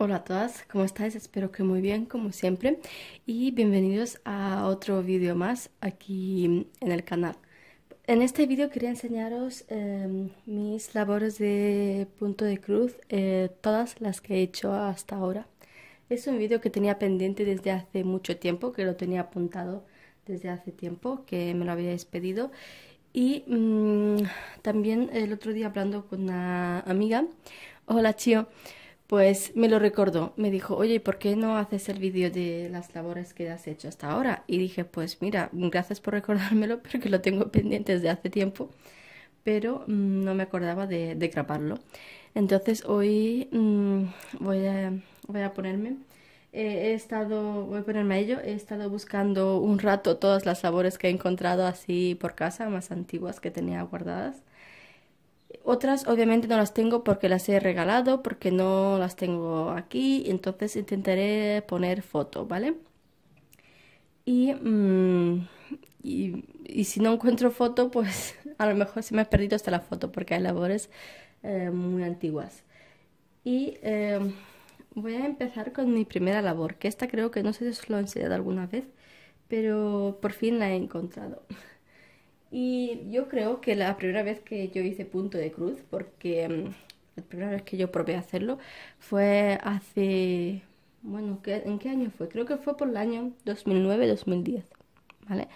Hola a todas, ¿cómo estáis? Espero que muy bien, como siempre, y bienvenidos a otro vídeo más aquí en el canal. En este vídeo quería enseñaros em, mis labores de punto de cruz, eh, todas las que he hecho hasta ahora. Es un vídeo que tenía pendiente desde hace mucho tiempo, que lo tenía apuntado desde hace tiempo, que me lo habíais pedido. Y mm, también el otro día hablando con una amiga, hola Chío pues me lo recordó. Me dijo, oye, ¿por qué no haces el vídeo de las labores que has hecho hasta ahora? Y dije, pues mira, gracias por recordármelo porque lo tengo pendiente desde hace tiempo, pero mm, no me acordaba de, de grabarlo. Entonces hoy mm, voy, a, voy a ponerme... Eh, he estado, voy a ponerme ello, he estado buscando un rato todas las labores que he encontrado así por casa, más antiguas que tenía guardadas. Otras obviamente no las tengo porque las he regalado, porque no las tengo aquí, entonces intentaré poner foto, ¿vale? Y, mm, si no encuentro foto, pues a lo mejor se me ha perdido hasta la foto porque hay labores eh, muy antiguas. Y em, voy a empezar con mi primera labor, que esta creo que no sé si os lo he enseñado alguna vez, pero por fin la he encontrado. Y yo creo que la primera vez que yo hice punto de cruz, porque mm, la primera vez que yo probé hacerlo fue hace, bueno, ¿en qué año fue? Creo que fue por el año 2009-2010, ¿vale?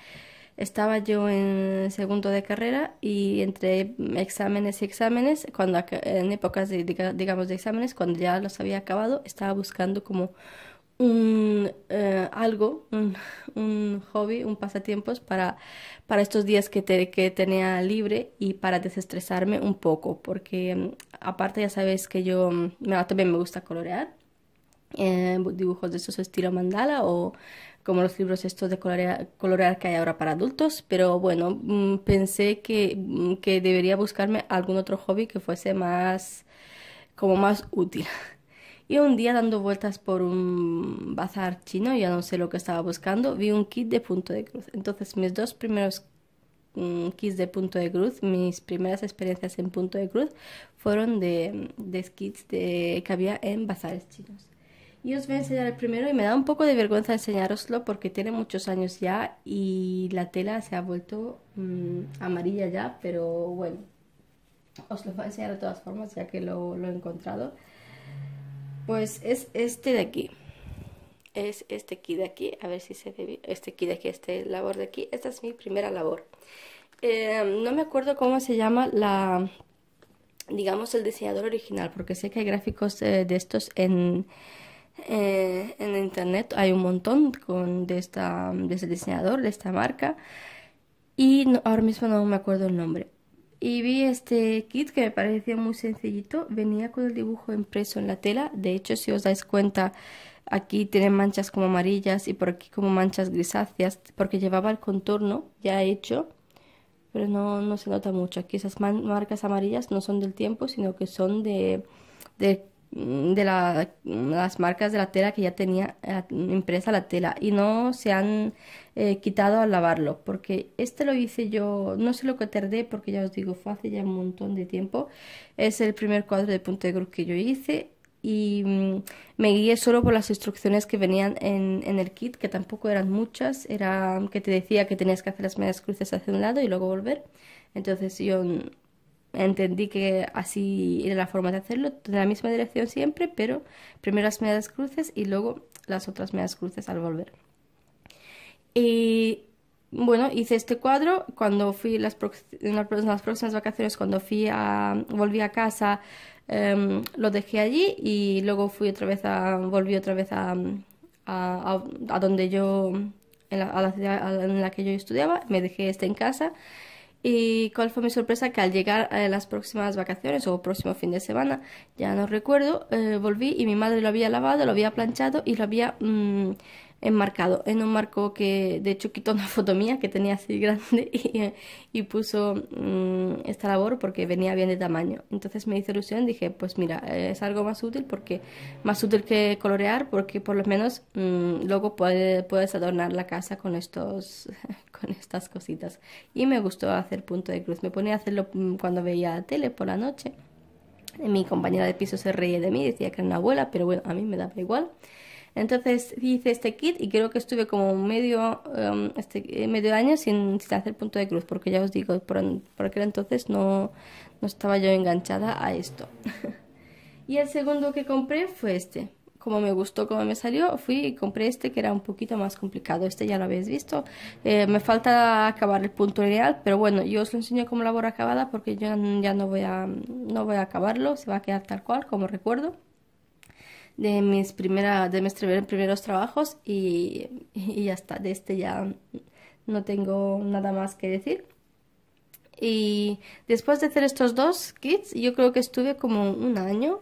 Estaba yo en segundo de carrera y entre exámenes y exámenes, cuando en épocas de, digamos de exámenes, cuando ya los había acabado, estaba buscando como un, eh, algo, un, hobby, un pasatiempos para, para estos días que, que tenía libre y para desestresarme un poco, porque mm, aparte ya sabes que yo mm, también me gusta colorear. Eh, dibujos de estos estilo mandala o como los libros estos de colorear, colorear, que hay ahora para adultos, pero bueno, mm, pensé que, que debería buscarme algún otro hobby que fuese más como más útil. Y un día dando vueltas por un bazar chino, ya no sé lo que estaba buscando, vi un kit de punto de cruz. Entonces mis dos primeros mm, kits de punto de cruz, mis primeras experiencias en punto de cruz fueron de, de que había en bazares chinos. Y os voy a enseñar el primero y me da un poco de vergüenza enseñároslo porque tiene muchos años ya y la tela se ha vuelto mm, amarilla ya, pero bueno, os lo voy a enseñar de todas formas ya que lo, lo he encontrado. Pues es este de aquí. Es este aquí de aquí. A ver si se ve Este aquí de aquí, este labor de aquí. Esta es mi primera labor. Eh, no me acuerdo cómo se llama la digamos el diseñador original porque sé que hay gráficos eh, de estos en eh, en internet hay un montón con de esta de este diseñador de esta marca y ahora mismo no me acuerdo el nombre y vi este kit que me parecía muy sencillito. Venía con el dibujo impreso en la tela. De hecho, si os dais cuenta, aquí tiene manchas como amarillas y por aquí como manchas grisáceas porque llevaba el contorno ya hecho. Pero no, se nota mucho. Aquí esas marcas amarillas no son del tiempo, sino que son de Mm, de mm, las marcas de la tela que ya tenía eh, impresa la tela y no se han eh, quitado al lavarlo porque este lo hice yo no sé lo que tardé porque ya os digo fue hace ya un montón de tiempo es el primer cuadro de punto de cruz que yo hice y mm, me guié solo por las instrucciones que venían en, el kit que tampoco eran muchas era que te decía que tenías que hacer las medias cruces hacia un lado y luego volver entonces yo entendí que así era la forma de hacerlo, en la misma dirección siempre, pero primero las medias cruces y luego las otras medias cruces al volver. Y bueno, hice este cuadro cuando fui las, en las próximas vacaciones, cuando fui a, volví a casa, em, lo dejé allí y luego fui otra vez a, volví otra vez a, a, donde yo, en la, a la ciudad en la que yo estudiaba, me dejé este en casa y cuál fue mi sorpresa que al llegar a eh, las próximas vacaciones o próximo fin de semana, ya no recuerdo, eh, volví y mi madre lo había lavado, lo había planchado y lo había mm, enmarcado en un marco que de hecho quitó una foto mía que tenía así grande y, puso mm, esta labor porque venía bien de tamaño. Entonces me hizo ilusión, dije pues mira, es algo más útil porque más útil que colorear porque por lo menos mm, luego puedes adornar la casa con estos con estas cositas. Y me gustó hacer punto de cruz. Me ponía a hacerlo mm, cuando veía la tele por la noche. Mi compañera de piso se reía de mí, decía que era una abuela, pero bueno, a mí me daba igual. Entonces hice este kit y creo que estuve como medio, em, este, eh, medio año sin, hacer punto de cruz, porque ya os digo, por, aquel entonces no, no estaba yo enganchada a esto. y el segundo que compré fue este como me gustó, como me salió, fui y compré este que era un poquito más complicado. Este ya lo habéis visto. Eh, me falta acabar el punto real, pero bueno, yo os lo enseño como labor acabada porque yo ya no voy a, no voy a acabarlo. Se va a quedar tal cual, como recuerdo de mis de mis primeros trabajos y, y, ya está de este ya no tengo nada más que decir y después de hacer estos dos kits yo creo que estuve como un año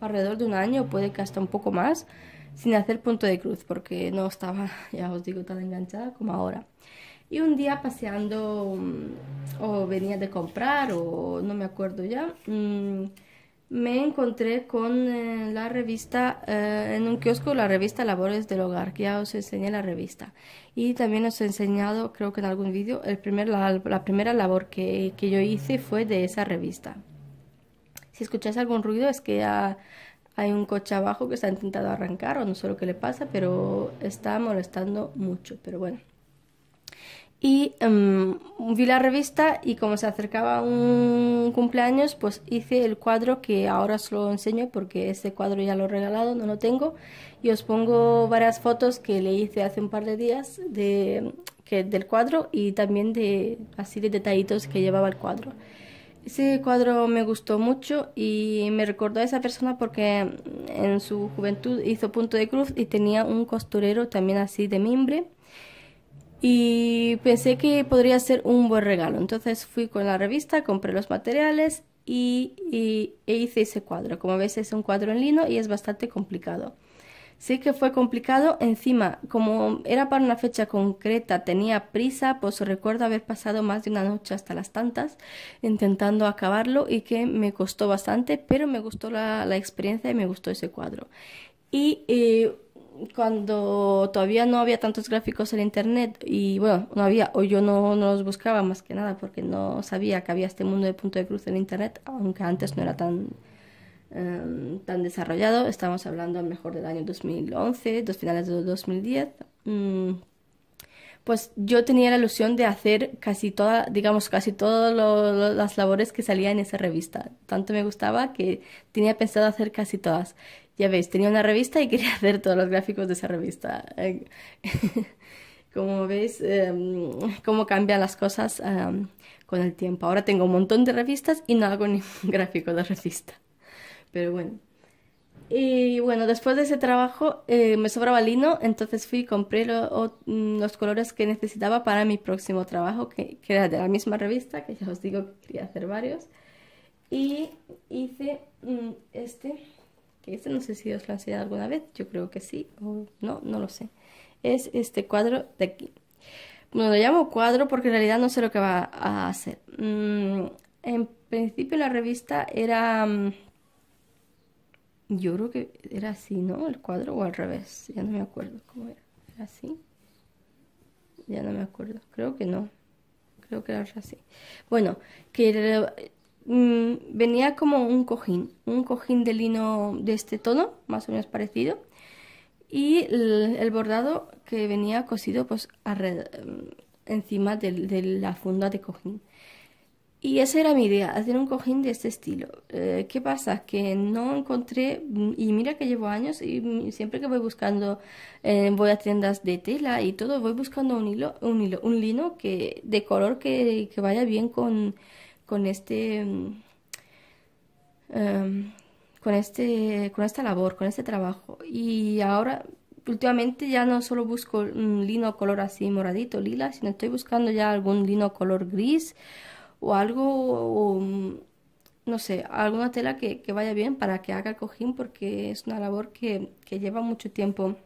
alrededor de un año, puede que hasta un poco más, sin hacer punto de cruz, porque no estaba, ya os digo, tan enganchada como ahora. Y un día paseando, mm, o venía de comprar, o no me acuerdo ya, mm, me encontré con eh, la revista, eh, en un kiosco, la revista Labores del Hogar, que ya os enseñé la revista. Y también os he enseñado, creo que en algún vídeo, el primer, la, primera labor que, que yo hice fue de esa revista. Si escuchas algún ruido es que hay un coche abajo que se ha intentado arrancar o no sé lo que le pasa, pero está molestando mucho, pero bueno. Y em, vi la revista y como se acercaba un cumpleaños, pues hice el cuadro que ahora os lo enseño porque ese cuadro ya lo he regalado, no lo tengo. Y os pongo varias fotos que le hice hace un par de días de, que, del cuadro y también de así de detallitos que llevaba el cuadro. Ese cuadro me gustó mucho y me recordó a esa persona porque en su juventud hizo punto de cruz y tenía un costurero también así de mimbre. Y pensé que podría ser un buen regalo. Entonces fui con la revista, compré los materiales y, e hice ese cuadro. Como ves es un cuadro en lino y es bastante complicado. Sí que fue complicado, encima, como era para una fecha concreta, tenía prisa, pues recuerdo haber pasado más de una noche hasta las tantas intentando acabarlo y que me costó bastante, pero me gustó la, experiencia y me gustó ese cuadro. Y eh, cuando todavía no había tantos gráficos en internet y bueno, no había o yo no, no, los buscaba más que nada porque no sabía que había este mundo de punto de cruz en internet, aunque antes no era tan Em, tan desarrollado. Estamos hablando mejor del año 2011, dos finales de 2010. Mm, pues yo tenía la ilusión de hacer casi todas, digamos, casi todas las labores que salían en esa revista. Tanto me gustaba que tenía pensado hacer casi todas. Ya veis, tenía una revista y quería hacer todos los gráficos de esa revista. Eh, como veis, em, cómo cambian las cosas em, con el tiempo. Ahora tengo un montón de revistas y no hago ningún gráfico de revista pero bueno. Y bueno, después de ese trabajo eh, me sobraba lino, entonces fui y compré mm, los colores que necesitaba para mi próximo trabajo, que, que, era de la misma revista, que ya os digo que quería hacer varios. Y hice mm, este, que este no sé si os lo han enseñado alguna vez, yo creo que sí, o no, no lo sé. Es este cuadro de aquí. Bueno, lo llamo cuadro porque en realidad no sé lo que va a hacer. Mm, en principio la revista era... Yo creo que era así, ¿no? El cuadro o al revés. Ya no me acuerdo cómo era. ¿Era así? Ya no me acuerdo. Creo que no. Creo que era así. Bueno, que mm, venía como un cojín. Un cojín de lino de este tono, más o menos parecido. Y el, bordado que venía cosido pues mm, encima de la funda de cojín. Y esa era mi idea, hacer un cojín de este estilo. Eh, ¿Qué pasa? Que no encontré, y mira que llevo años, y siempre que voy buscando, eh, voy a tiendas de tela y todo, voy buscando un hilo, un hilo, un lino que, de color que, que vaya bien con, con este. Mm, em, con este. con esta labor, con este trabajo. Y ahora, últimamente ya no solo busco un lino color así moradito, lila, sino estoy buscando ya algún lino color gris o algo, mm, no sé, alguna tela que, vaya bien para que haga el cojín porque es una labor que, lleva mucho tiempo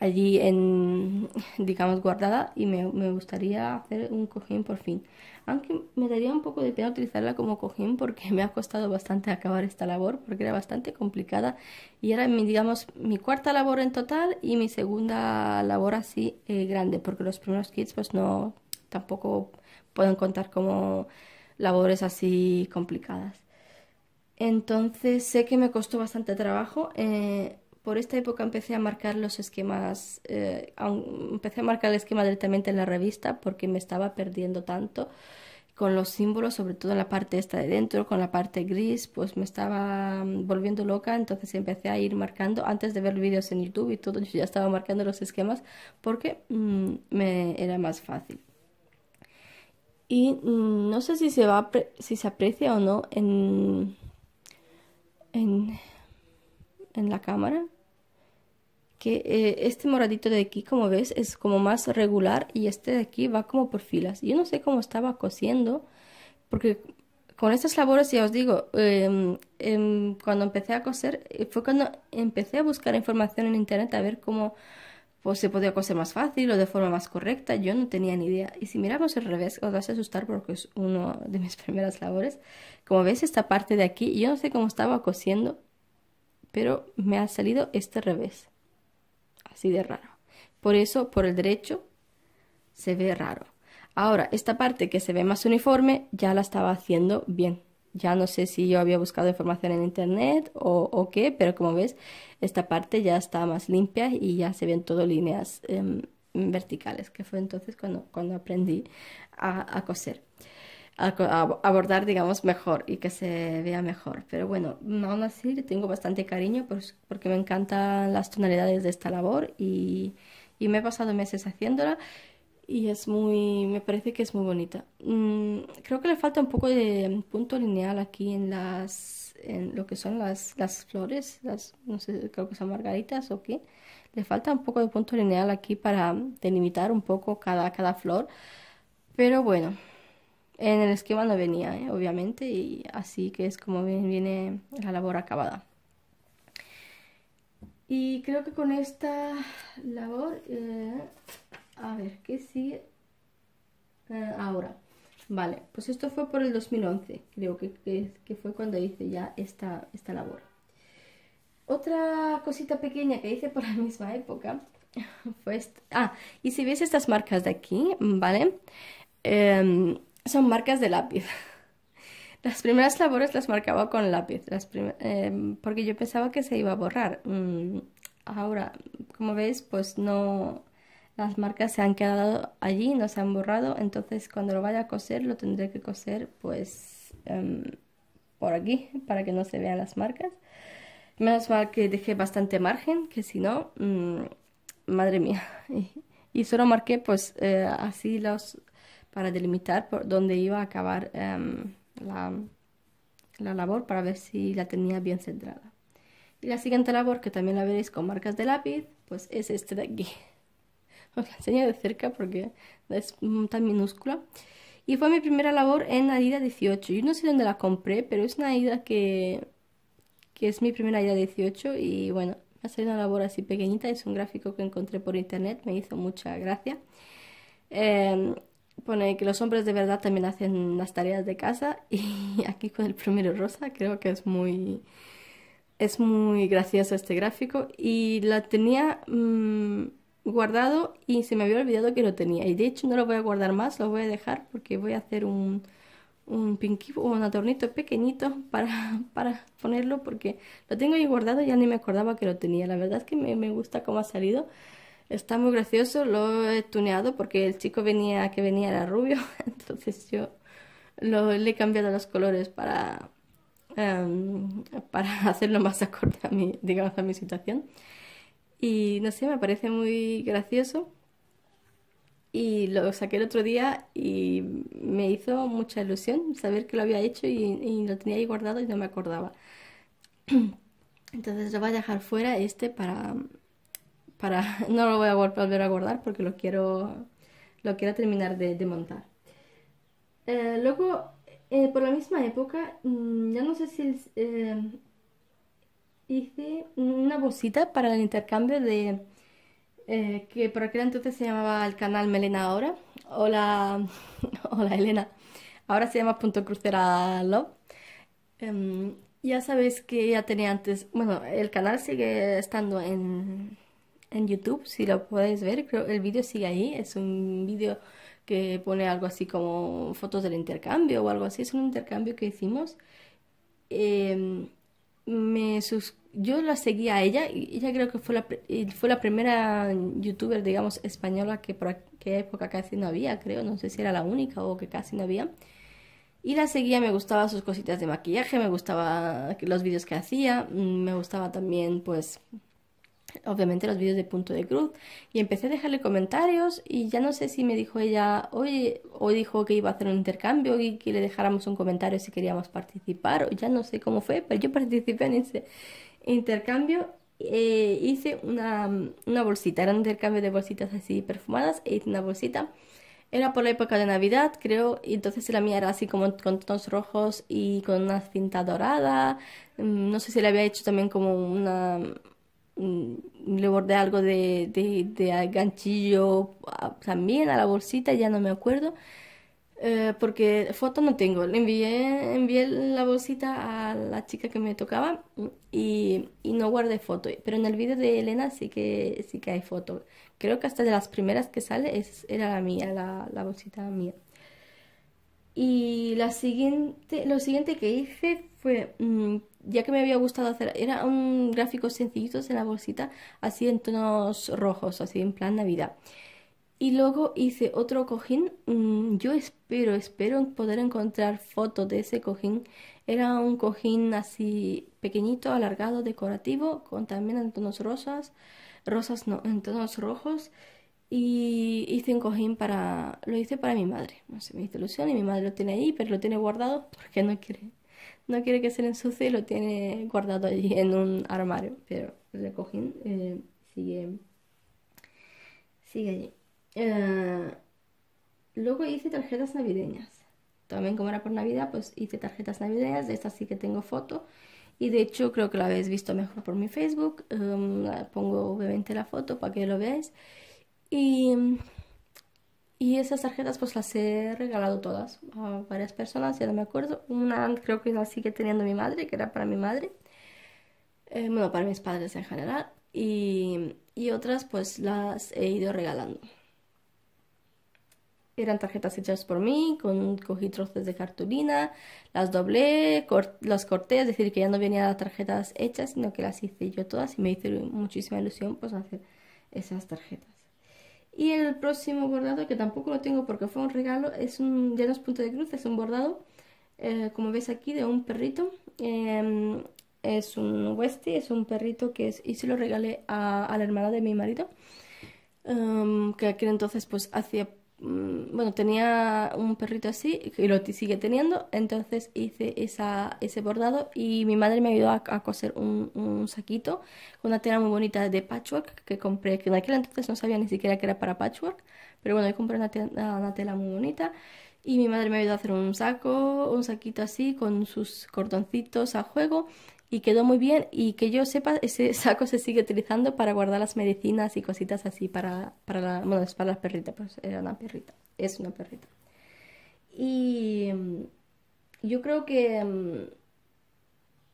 allí en, digamos, guardada y me, gustaría hacer un cojín por fin. Aunque me daría un poco de pena utilizarla como cojín porque me ha costado bastante acabar esta labor porque era bastante complicada y era, mi, digamos, mi cuarta labor en total y mi segunda labor así eh, grande porque los primeros kits pues no, tampoco pueden contar como labores así complicadas. Entonces sé que me costó bastante trabajo. Eh, por esta época empecé a marcar los esquemas, eh, empecé a marcar el esquema directamente en la revista porque me estaba perdiendo tanto con los símbolos, sobre todo en la parte esta de dentro, con la parte gris, pues me estaba mm, volviendo loca, entonces empecé a ir marcando, antes de ver vídeos en YouTube y todo, yo ya estaba marcando los esquemas porque mm, me era más fácil y mm, no sé si se, va si se aprecia o no en, en, en la cámara, que eh, este moradito de aquí, como ves, es como más regular y este de aquí va como por filas. Yo no sé cómo estaba cosiendo, porque con estas labores, ya os digo, em, em, cuando empecé a coser, eh, fue cuando empecé a buscar información en internet a ver cómo pues se podía coser más fácil o de forma más correcta, yo no tenía ni idea. Y si miramos el revés, os va a asustar porque es una de mis primeras labores. Como veis esta parte de aquí, yo no sé cómo estaba cosiendo, pero me ha salido este revés, así de raro. Por eso, por el derecho, se ve raro. Ahora, esta parte que se ve más uniforme, ya la estaba haciendo bien. Ya no sé si yo había buscado información en internet o, qué, pero como ves, esta parte ya está más limpia y ya se ven todo líneas em, verticales, que fue entonces cuando, cuando aprendí a, coser a, abordar, digamos, mejor y que se vea mejor. Pero bueno, aún así le tengo bastante cariño porque me encantan las tonalidades de esta labor y, y me he pasado meses haciéndola y es muy, me parece que es muy bonita. Mm, creo que le falta un poco de punto lineal aquí en las, en lo que son las, las flores, las, no sé, creo que son margaritas o qué. Le falta un poco de punto lineal aquí para delimitar un poco cada, cada flor, pero bueno, en el esquema no venía, ¿eh? obviamente, y así que es como viene, viene la labor acabada. Y creo que con esta labor... Eh, a ver, ¿qué sigue? Eh, ahora. Vale, pues esto fue por el 2011, creo que, fue cuando hice ya esta, esta labor. Otra cosita pequeña que hice por la misma época fue Ah, y si veis estas marcas de aquí, ¿vale? Em, son marcas de lápiz. Las primeras labores las marcaba con lápiz, em, porque yo pensaba que se iba a borrar. Mm, ahora, como veis, pues no, las marcas se han quedado allí, no se han borrado, entonces cuando lo vaya a coser lo tendré que coser pues em, por aquí para que no se vean las marcas. Menos mal que dejé bastante margen, que si no, mm, madre mía. y solo marqué pues eh, así los para delimitar por donde iba a acabar em, la, labor para ver si la tenía bien centrada. Y la siguiente labor, que también la veréis con marcas de lápiz, pues es este de aquí os la enseño de cerca porque es tan minúscula. Y fue mi primera labor en ida 18. Yo no sé dónde la compré, pero es una ida que, que es mi primera ida 18 y bueno, ha salido una labor así pequeñita. Es un gráfico que encontré por internet, me hizo mucha gracia. Em, pone que los hombres de verdad también hacen las tareas de casa y aquí con el primero rosa creo que es muy es muy gracioso este gráfico y la tenía mm, guardado y se me había olvidado que lo tenía. Y de hecho no lo voy a guardar más, lo voy a dejar porque voy a hacer un, un pinky o un adornito pequeñito para, para ponerlo porque lo tengo ahí guardado y ya ni me acordaba que lo tenía. La verdad es que me, gusta cómo ha salido. Está muy gracioso, lo he tuneado porque el chico venía que venía era rubio, entonces yo le he cambiado los colores para, em, para hacerlo más acorde a mi, digamos, a mi situación. Y no sé, me parece muy gracioso. Y lo saqué el otro día y me hizo mucha ilusión saber que lo había hecho y, lo tenía ahí guardado y no me acordaba. Entonces lo voy a dejar fuera este para... para no lo voy a volver a guardar porque lo quiero, lo quiero terminar de, montar. Eh, luego, eh, por la misma época, mm, ya no sé si... Eh, hice una bolsita para el intercambio de... Eh, que por aquel entonces se llamaba el canal Melena ahora. Hola, hola Elena. Ahora se llama Punto Crucera Love. Em, ya sabéis que ya tenía antes... Bueno, el canal sigue estando en, en YouTube, si lo podéis ver. Creo el vídeo sigue ahí. Es un vídeo que pone algo así como fotos del intercambio o algo así. Es un intercambio que hicimos. Em, me yo la seguía a ella y ella creo que fue la, fue la primera youtuber, digamos, española que por aquella época casi no había, creo, no sé si era la única o que casi no había. Y la seguía, me gustaba sus cositas de maquillaje, me gustaba los vídeos que hacía, mm, me gustaba también pues obviamente los vídeos de Punto de Cruz y empecé a dejarle comentarios y ya no sé si me dijo ella, oye, hoy dijo que iba a hacer un intercambio y que le dejáramos un comentario si queríamos participar o ya no sé cómo fue, pero yo participé en ese intercambio. E hice una, una bolsita, era un intercambio de bolsitas así perfumadas e hice una bolsita. Era por la época de Navidad, creo, y entonces la mía era así como con tonos rojos y con una cinta dorada. Mm, no sé si le había hecho también como una, le bordé algo de, ganchillo también a la bolsita, ya no me acuerdo, eh, porque foto no tengo. Le envié, envié la bolsita a la chica que me tocaba y, no guardé foto. Pero en el vídeo de Elena sí que, sí que hay foto. Creo que hasta de las primeras que sale es, era la mía, la, bolsita mía. Y la siguiente, lo siguiente que hice fue mm, ya que me había gustado hacer, era un gráfico sencillito en la bolsita, así en tonos rojos, así en plan Navidad. Y luego hice otro cojín, mm, yo espero, espero poder encontrar fotos de ese cojín. Era un cojín así pequeñito, alargado, decorativo, con también en tonos rosas, rosas no, en tonos rojos. Y hice un cojín para, lo hice para mi madre, no sé, me hizo ilusión y mi madre lo tiene ahí, pero lo tiene guardado porque no quiere no quiere que se le ensucie y lo tiene guardado allí en un armario, pero el eh, sigue, sigue allí. Eh, luego hice tarjetas navideñas. También como era por Navidad, pues hice tarjetas navideñas, de estas sí que tengo foto. Y de hecho creo que la habéis visto mejor por mi Facebook. Eh, pongo obviamente la foto para que lo veáis. Y y esas tarjetas pues las he regalado todas a varias personas, ya no me acuerdo. Una creo que la sigue teniendo mi madre, que era para mi madre. Eh, bueno, para mis padres en general. Y, otras pues las he ido regalando. Eran tarjetas hechas por mí, con, cogí trozos de cartulina, las doblé, las corté, es decir, que ya no venía las tarjetas hechas, sino que las hice yo todas y me hizo muchísima ilusión pues hacer esas tarjetas. Y el próximo bordado, que tampoco lo tengo porque fue un regalo, es un de punto puntos de cruz, es un bordado, eh, como veis aquí, de un perrito. Em, es un Westie, es un perrito que es, y se lo regalé a, la hermana de mi marido, em, que aquel entonces pues hacía Mm, bueno, tenía un perrito así y lo sigue teniendo, entonces hice esa, ese bordado y mi madre me ayudó a, coser un, un, saquito con una tela muy bonita de patchwork que compré, que en aquel entonces no sabía ni siquiera que era para patchwork, pero bueno, yo compré una tela, una tela muy bonita y mi madre me ayudó a hacer un saco, un saquito así con sus cordoncitos a juego y quedó muy bien y que yo sepa ese saco se sigue utilizando para guardar las medicinas y cositas así para, para la, bueno, es para las perritas, pues era una perrita, es una perrita. Y mm, yo creo que mm,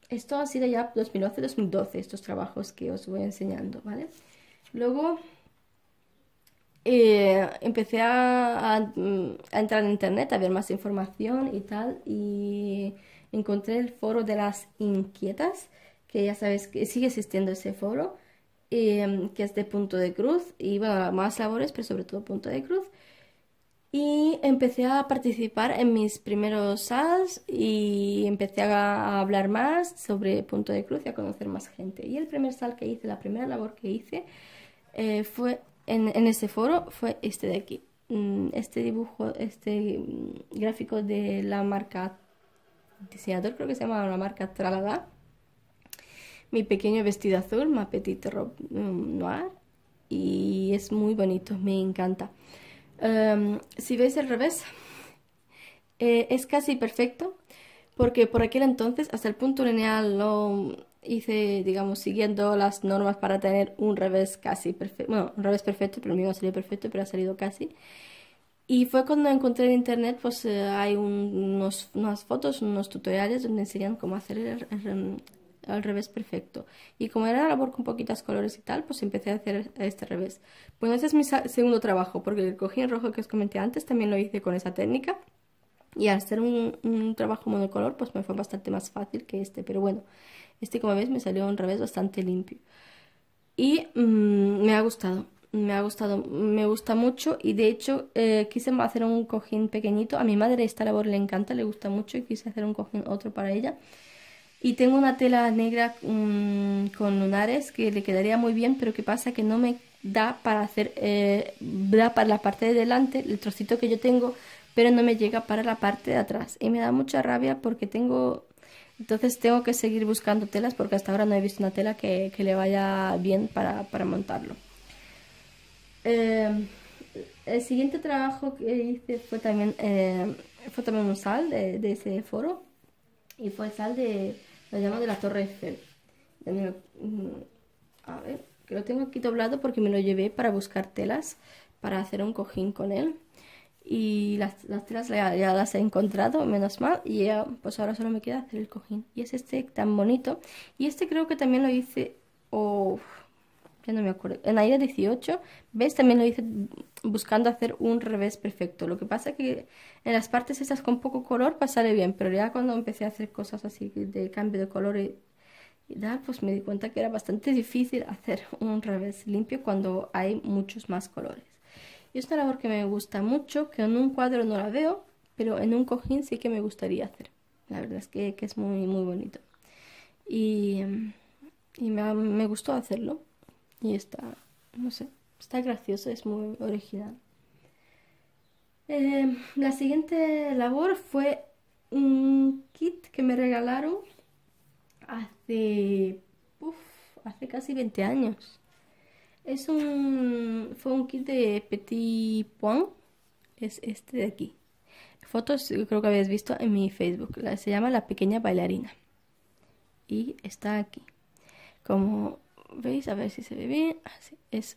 esto ha sido ya 2011-2012, estos trabajos que os voy enseñando, ¿vale? Luego eh, empecé a, mm, a entrar en internet, a ver más información y tal, y encontré el foro de las inquietas, que ya sabes que sigue existiendo ese foro, em, que es de punto de cruz, y bueno, más labores, pero sobre todo punto de cruz. Y empecé a participar en mis primeros SALs y empecé a hablar más sobre punto de cruz y a conocer más gente. Y el primer SAL que hice, la primera labor que hice, eh, fue en, en ese foro, fue este de aquí mm, este dibujo, este mm, gráfico de la marca diseñador, creo que se llama la marca Tralada Mi pequeño vestido azul, Ma Petite Robe Noir. Y es muy bonito, me encanta. Em, si veis el revés, eh, es casi perfecto. Porque por aquel entonces, hasta el punto lineal, lo hice, digamos, siguiendo las normas para tener un revés casi perfecto. Bueno, un revés perfecto, pero el mío ha salido perfecto, pero ha salido casi. Y fue cuando encontré en internet, pues eh, hay unas fotos, unos tutoriales donde enseñan cómo hacer el, revés perfecto. Y como era la labor con poquitas colores y tal, pues empecé a hacer este revés. Bueno, ese es mi segundo trabajo, porque el cojín rojo que os comenté antes también lo hice con esa técnica. Y al hacer un, trabajo monocolor, pues me fue bastante más fácil que este. Pero bueno, este como veis me salió un revés bastante limpio. Y mm, me ha gustado me ha gustado, me gusta mucho y de hecho eh, quise hacer un cojín pequeñito. A mi madre esta labor le encanta, le gusta mucho y quise hacer un cojín otro para ella. Y tengo una tela negra mm, con lunares que le quedaría muy bien, pero que pasa que no me da para hacer, eh, da para la parte de delante, el trocito que yo tengo, pero no me llega para la parte de atrás. Y me da mucha rabia porque tengo entonces tengo que seguir buscando telas porque hasta ahora no he visto una tela que, le vaya bien para montarlo. Em, el siguiente trabajo que hice fue también, em, fue también un sal de, ese foro y fue el sal de, lo llamo de la Torre Eiffel. Mm, a ver, que lo tengo aquí doblado porque me lo llevé para buscar telas, para hacer un cojín con él. Y las, las telas ya, las he encontrado, menos mal, y pues ahora solo me queda hacer el cojín. Y es este tan bonito. Y este creo que también lo hice, no me acuerdo, en la ida 18, ¿ves? También lo hice buscando hacer un revés perfecto. Lo que pasa es que en las partes estas con poco color pasaré pues, bien, pero ya cuando empecé a hacer cosas así de cambio de color y, tal, pues me di cuenta que era bastante difícil hacer un revés limpio cuando hay muchos más colores. Y es una labor que me gusta mucho, que en un cuadro no la veo, pero en un cojín sí que me gustaría hacer. La verdad es que, es muy, muy bonito. Y, me gustó hacerlo. Y está, no sé, está gracioso, es muy original. Eh, la siguiente labor fue un kit que me regalaron hace, hace casi 20 años. Es un, fue un kit de Petit Point, es este de aquí. Fotos creo que habéis visto en mi Facebook, se llama La Pequeña Bailarina. Y está aquí. Como ¿Veis? A ver si se ve bien. Así. Ah, es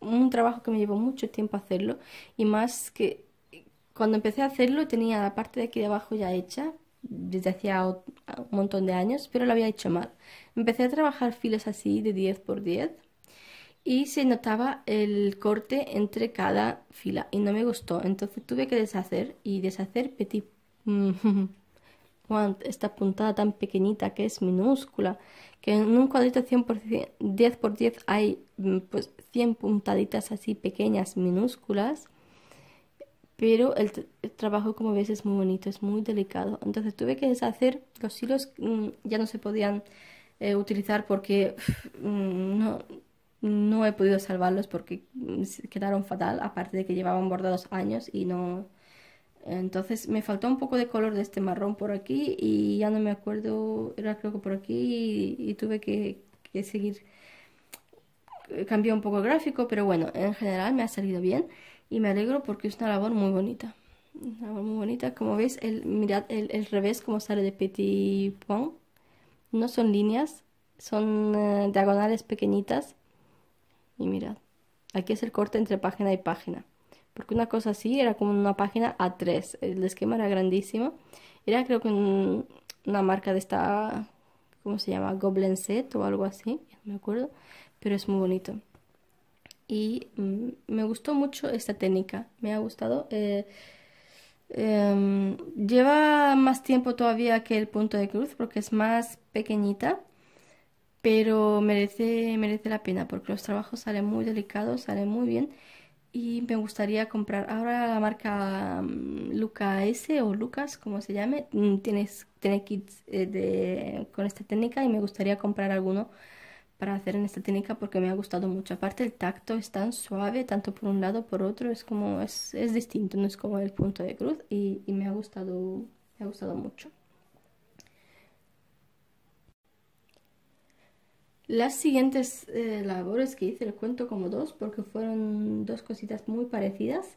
un trabajo que me llevó mucho tiempo hacerlo. Y más que cuando empecé a hacerlo tenía la parte de aquí de abajo ya hecha. Desde hacía un montón de años, pero lo había hecho mal. Empecé a trabajar filas así de 10 por 10 y se notaba el corte entre cada fila y no me gustó. Entonces tuve que deshacer y deshacer petit mm, esta puntada tan pequeñita que es minúscula, que en un cuadrito 10 por 10 hay mm, pues 100 puntaditas así pequeñas, minúsculas, pero el, trabajo como veis es muy bonito, es muy delicado. Entonces tuve que deshacer los hilos, mm, ya no se podían eh, utilizar porque mm, no, no he podido salvarlos porque quedaron fatal, aparte de que llevaban bordados años y no, entonces me faltó un poco de color de este marrón por aquí y ya no me acuerdo, era creo que por aquí y, tuve que, seguir. Eh, Cambié un poco el gráfico, pero bueno, en general me ha salido bien y me alegro porque es una labor muy bonita. Una labor muy bonita, como veis, el, mirad el, revés como sale de petit point. No son líneas, son eh, diagonales pequeñitas. Y mirad, aquí es el corte entre página y página porque una cosa así era como una página A3, el esquema era grandísimo, era creo que una marca de esta, ¿cómo se llama? Goblin Set o algo así, no me acuerdo, pero es muy bonito. Y mm, me gustó mucho esta técnica, me ha gustado. Eh, em, lleva más tiempo todavía que el punto de cruz porque es más pequeñita, pero merece, merece la pena porque los trabajos salen muy delicados, salen muy bien y me gustaría comprar ahora la marca mm, Luca S o Lucas, como se llame, mm, tienes, tiene kits eh, de, con esta técnica y me gustaría comprar alguno para hacer en esta técnica porque me ha gustado mucho. Aparte el tacto es tan suave, tanto por un lado por otro, es como es, es distinto, no es como el punto de cruz y, y me ha gustado, me ha gustado mucho. Las siguientes eh, labores que hice, les cuento como dos, porque fueron dos cositas muy parecidas.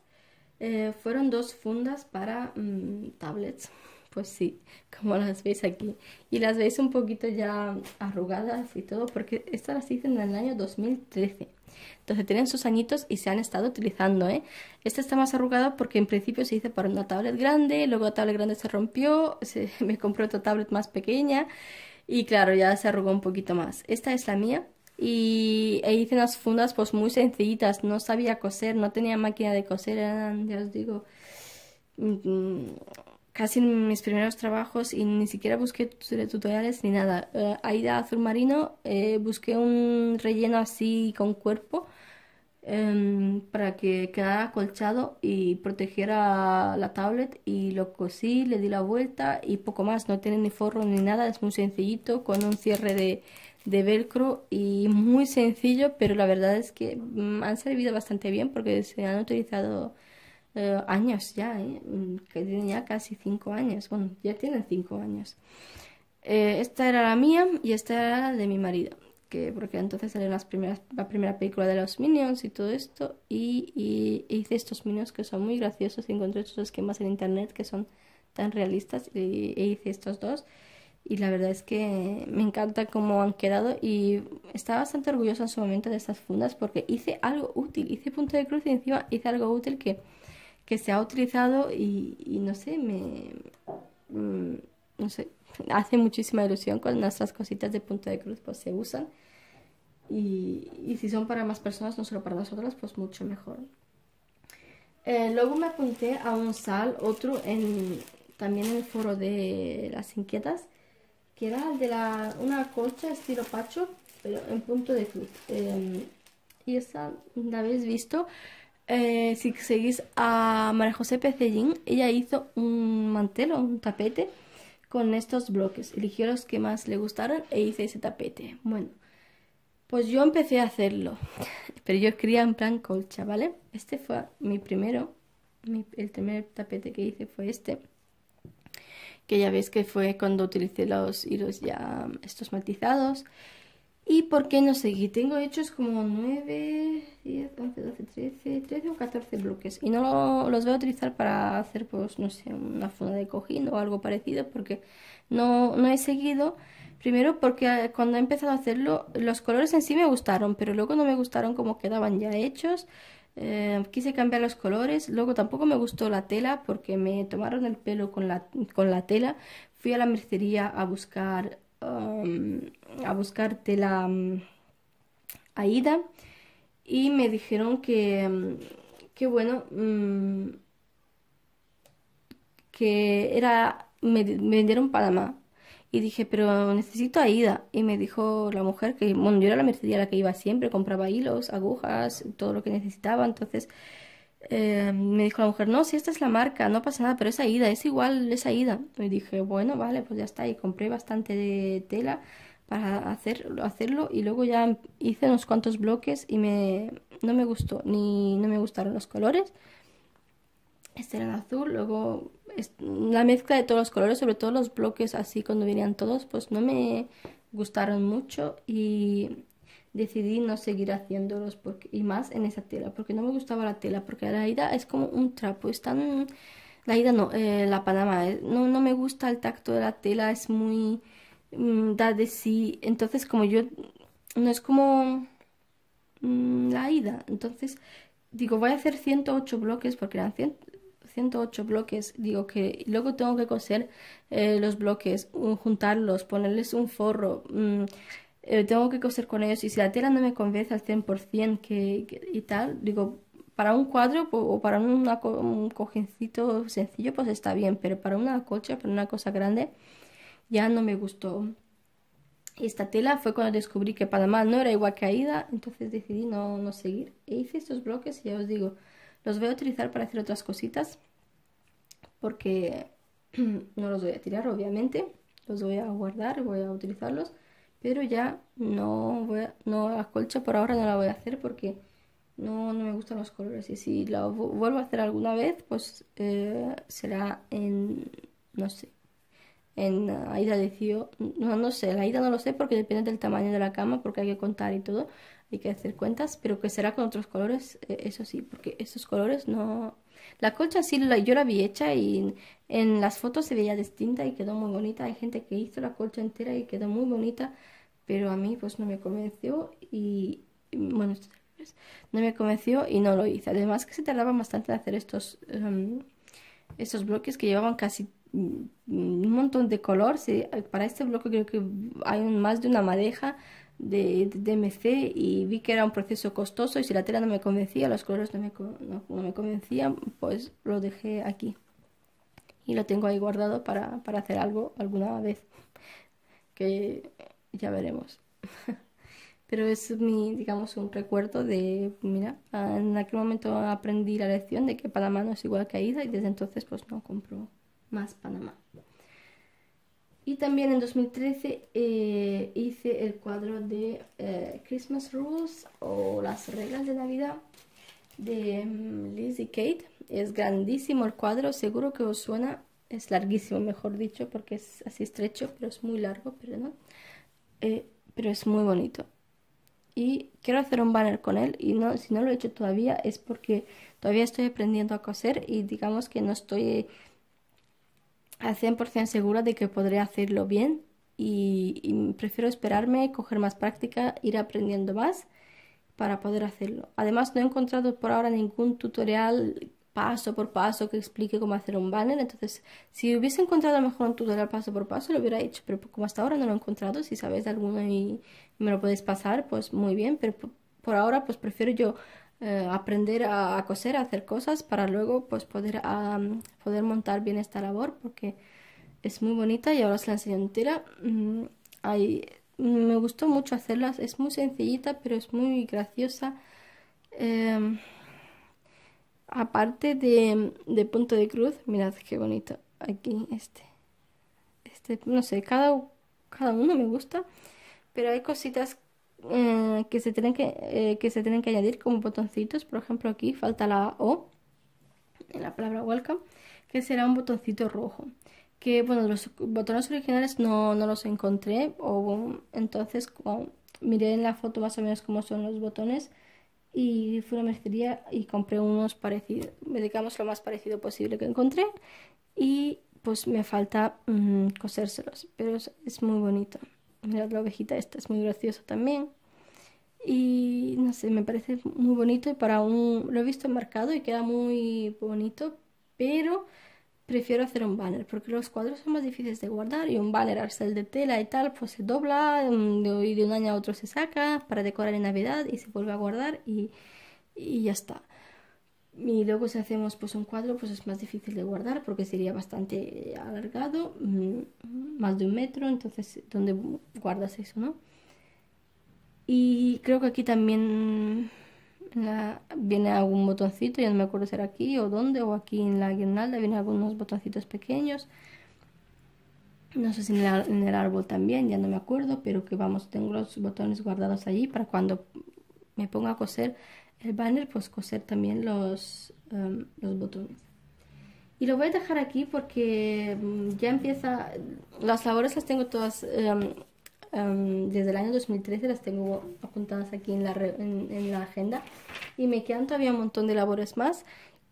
Eh, fueron dos fundas para mm, tablets, pues sí, como las veis aquí. Y las veis un poquito ya arrugadas y todo, porque estas las hice en el año 2013. Entonces tienen sus añitos y se han estado utilizando, ¿eh? está más arrugada porque en principio se hizo para una tablet grande, luego la tablet grande se rompió, se, me compró otra tablet más pequeña y claro, ya se arrugó un poquito más. Esta es la mía y e hice unas fundas pues muy sencillitas, no sabía coser, no tenía máquina de coser, eran, ya os digo, mm, casi en mis primeros trabajos y ni siquiera busqué tutoriales ni nada. Eh, ahí de azul marino, eh, busqué un relleno así con cuerpo Em, para que quedara acolchado y protegiera la tablet y lo cosí, le di la vuelta y poco más, no tiene ni forro ni nada, es muy sencillito con un cierre de, velcro y muy sencillo, pero la verdad es que mm, han servido bastante bien porque se han utilizado eh, años ya, ¿eh? mm, que tienen ya casi 5 años, bueno, ya tienen 5 años. Eh, esta era la mía y esta era la de mi marido que porque entonces salió las primeras, la primera película de los Minions y todo esto, y, hice estos Minions que son muy graciosos, Y encontré estos esquemas en internet que son tan realistas, y, e hice estos dos, y la verdad es que me encanta cómo han quedado, y estaba bastante orgullosa en su momento de estas fundas, porque hice algo útil, hice punto de cruz y encima hice algo útil que, que se ha utilizado, y, no sé, me... Mm, no sé, hace muchísima ilusión cuando nuestras cositas de punto de cruz, pues se usan. Y, si son para más personas, no solo para nosotras, pues mucho mejor. Eh, luego me apunté a un sal, otro en, también en el foro de las inquietas, que era de la, una colcha estilo pacho, pero en punto de cruz. Em, y esa la habéis visto. Eh, si seguís a María José Pecellín, ella hizo un mantel o un tapete con estos bloques. Eligió los que más le gustaron e hice ese tapete. Bueno, pues yo empecé a hacerlo. Pero yo quería en plan colcha, ¿vale? Este fue mi primero. el primer tapete que hice fue este. Que ya veis que fue cuando utilicé los hilos ya estos matizados. Y por qué no seguí, tengo hechos como 9, 10, 11, 12, 13, 13 o 14 bloques. Y no los voy a utilizar para hacer, pues, no sé, una funda de cojín o algo parecido porque no, he seguido. Primero porque eh, cuando he empezado a hacerlo, los colores en sí me gustaron, pero luego no me gustaron como quedaban ya hechos. Eh, quise cambiar los colores, luego tampoco me gustó la tela porque me tomaron el pelo con la, con la tela. Fui a la mercería a buscar a buscarte la Aida y me dijeron que, que bueno, mm, que era, me, vendieron Panamá. Y dije, pero necesito Aida. Y me dijo la mujer que, bueno, yo era la mercería la que iba siempre, compraba hilos, agujas, todo lo que necesitaba. Entonces eh, me dijo la mujer, no, si esta es la marca, no pasa nada, pero esa ida es igual, esa ida Y dije, bueno, vale, pues ya está. Y compré bastante de tela para hacer, hacerlo y luego ya hice unos cuantos bloques y me, no me gustó, ni no me gustaron los colores. Este era el azul, luego la mezcla de todos los colores, sobre todo los bloques así cuando venían todos, pues no me gustaron mucho y decidí no seguir haciéndolos porque, y más en esa tela, porque no me gustaba la tela, porque la ida es como un trapo, es tan... La ida no, eh, la Panamá, eh, no, me gusta el tacto de la tela, es muy... Mm, da de sí, entonces como yo... No es como mm, la ida, entonces digo, voy a hacer 108 bloques, porque eran 108 bloques, digo que luego tengo que coser eh, los bloques, juntarlos, ponerles un forro... Mm, eh, tengo que coser con ellos y si la tela no me convence al 100% que, y tal, digo, para un cuadro o para un cojincito sencillo pues está bien, pero para una colcha, para una cosa grande, ya no me gustó. esta tela fue cuando descubrí que Panamá no era igual que Aida, entonces decidí no, no seguir. E hice estos bloques y ya os digo, los voy a utilizar para hacer otras cositas, porque no los voy a tirar obviamente, los voy a guardar, voy a utilizarlos pero ya no voy no las colcha por ahora no la voy a hacer porque no, no me gustan los colores y si la vuelvo a hacer alguna vez pues eh, será en no sé en Aida de no, no sé, la Aida no lo sé porque depende del tamaño de la cama porque hay que contar y todo hay que hacer cuentas, pero que será con otros colores, eh, eso sí, porque esos colores no... La colcha sí, yo la vi hecha y en las fotos se veía distinta y quedó muy bonita. Hay gente que hizo la colcha entera y quedó muy bonita pero a mí pues no me convenció y bueno, no me convenció y no lo hice. Además que se tardaba bastante en hacer estos, em, estos bloques que llevaban casi mm, un montón de color. para este bloque creo que hay más de una madeja de, DMC y vi que era un proceso costoso y si la tela no me convencía, los colores no me, convencían, pues lo dejé aquí. Y lo tengo ahí guardado para, hacer algo alguna vez. Que ya veremos. Pero es mi, digamos, un recuerdo de, mira, en aquel momento aprendí la lección de que Panamá no es igual que Aida y desde entonces pues no compro más Panamá. Y también en 2013 eh, hice el cuadro de eh, Christmas Rules o las reglas de Navidad de mm, Lizzie Kate. Es grandísimo el cuadro, seguro que os suena, es larguísimo mejor dicho porque es así estrecho, pero es muy largo, pero no eh, pero es muy bonito. Y quiero hacer un banner con él y no, si no lo he hecho todavía es porque todavía estoy aprendiendo a coser y digamos que no estoy al 100% segura de que podré hacerlo bien y prefiero esperarme, coger más práctica, ir aprendiendo más para poder hacerlo. Además no he encontrado por ahora ningún tutorial paso por paso que explique cómo hacer un banner. Entonces, si hubiese encontrado mejor un tutorial paso por paso, lo hubiera hecho, pero como hasta ahora no lo he encontrado, si sabéis alguno y me lo podéis pasar, pues muy bien, pero por ahora pues prefiero yo eh, aprender a, coser, a hacer cosas para luego pues poder, poder montar bien esta labor porque es muy bonita y ahora se la enseño entera. Mm, ahí me gustó mucho hacerlas, es muy sencillita pero es muy graciosa. Em, aparte de, de punto de cruz, mirad qué bonito. Aquí este. Este, no sé, cada, cada uno me gusta. Pero hay cositas eh, que, se tienen que, eh, que se tienen que añadir como botoncitos. Por ejemplo, aquí falta la O en la palabra welcome, que será un botoncito rojo. Que bueno, los botones originales no, no los encontré. O entonces miré en la foto más o menos cómo son los botones y fui a una mercería y compré unos parecidos, me dedicamos lo más parecido posible que encontré y pues me falta mm, cosérselos, pero es, muy bonito. Mirad la ovejita esta, es muy gracioso también. Y no sé, me parece muy bonito y para un... lo he visto enmarcado y queda muy bonito, pero prefiero hacer un banner porque los cuadros son más difíciles de guardar y un banner al ser de tela y tal pues se dobla mm, y de un año a otro se saca para decorar en Navidad y se vuelve a guardar y, y ya está. Y luego si hacemos pues un cuadro pues es más difícil de guardar porque sería bastante alargado, mm, más de un metro, entonces ¿dónde guardas eso, no? Y creo que aquí también viene algún botoncito, ya no me acuerdo si era aquí o dónde, o aquí en la guirnalda vienen algunos botoncitos pequeños. No sé si en, el, árbol también, ya no me acuerdo, pero que vamos, tengo los botones guardados allí para cuando me ponga a coser el banner, pues coser también los, em, los botones. Y lo voy a dejar aquí porque mm, ya empieza, las labores las tengo todas... Em, desde el año 2013, las tengo apuntadas aquí en la, agenda. Y me quedan todavía un montón de labores más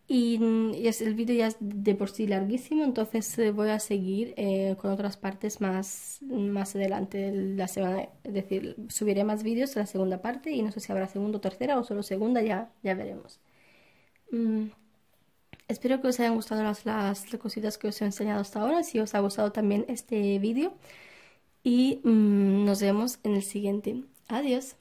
y, mm, es, el vídeo ya es de por sí larguísimo, entonces eh, voy a seguir eh, con otras partes más, más adelante la semana. Es decir, subiré más vídeos en la segunda parte y no sé si habrá segunda o tercera o solo segunda, ya, ya veremos. Mm, espero que os hayan gustado las, las cositas que os he enseñado hasta ahora. Si os ha gustado también este vídeo, y mm, nos vemos en el siguiente. Adiós.